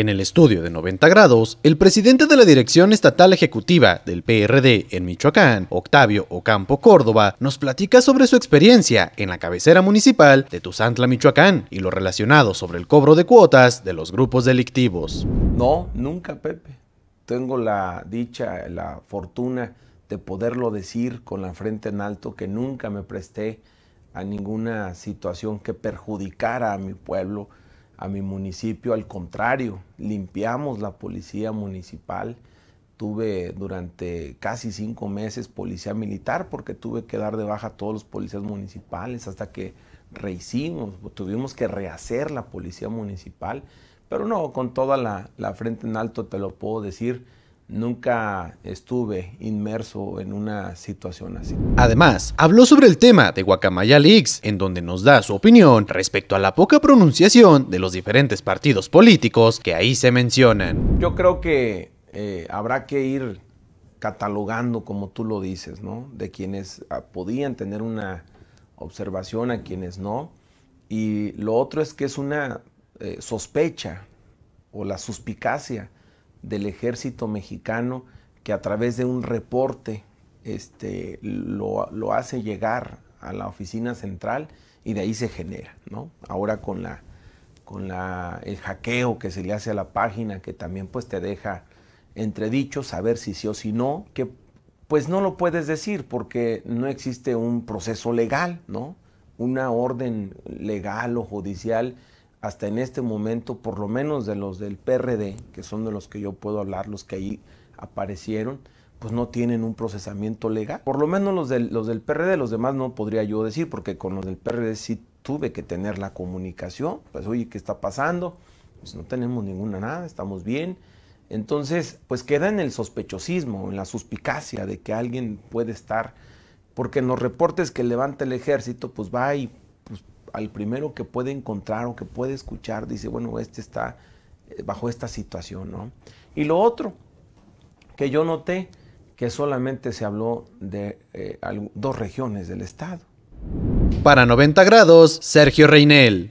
En el estudio de 90 grados, el presidente de la Dirección Estatal Ejecutiva del PRD en Michoacán, Octavio Ocampo Córdoba, nos platica sobre su experiencia en la cabecera municipal de Tuzantla, Michoacán, y lo relacionado sobre el cobro de cuotas de los grupos delictivos. No, nunca, Pepe. Tengo la dicha, la fortuna de poderlo decir con la frente en alto que nunca me presté a ninguna situación que perjudicara a mi pueblo, a mi municipio, al contrario, limpiamos la policía municipal. Tuve durante casi cinco meses policía militar porque tuve que dar de baja a todos los policías municipales hasta que rehicimos, tuvimos que rehacer la policía municipal. Pero no, con toda la, la frente en alto te lo puedo decir, Nunca estuve inmerso en una situación así. Además, habló sobre el tema de Guacamaya Leaks, en donde nos da su opinión respecto a la poca pronunciación de los diferentes partidos políticos que ahí se mencionan. Yo creo que eh, habrá que ir catalogando, como tú lo dices, ¿no? De quienes ah, podían tener una observación, a quienes no. Y lo otro es que es una eh, sospecha o la suspicacia del ejército mexicano que a través de un reporte este, lo, hace llegar a la oficina central y de ahí se genera, ¿no? Ahora con la con el hackeo que se le hace a la página, que también pues te deja entredicho saber si sí o si no, que pues no lo puedes decir porque no existe un proceso legal, ¿no? Una orden legal o judicial hasta en este momento, por lo menos de los del PRD, que son de los que yo puedo hablar, los que ahí aparecieron, pues no tienen un procesamiento legal. Por lo menos los del, los del PRD, los demás no podría yo decir, porque con los del PRD sí tuve que tener la comunicación, pues oye, ¿qué está pasando? Pues no tenemos ninguna nada, estamos bien. Entonces, pues queda en el sospechosismo, en la suspicacia de que alguien puede estar, porque en los reportes que levanta el ejército, pues va y pues, al primero que puede encontrar o que puede escuchar, dice, bueno, este está eh, bajo esta situación, ¿no? Y lo otro que yo noté, que solamente se habló de eh, dos regiones del estado. Para 90 grados, Sergio Reinel.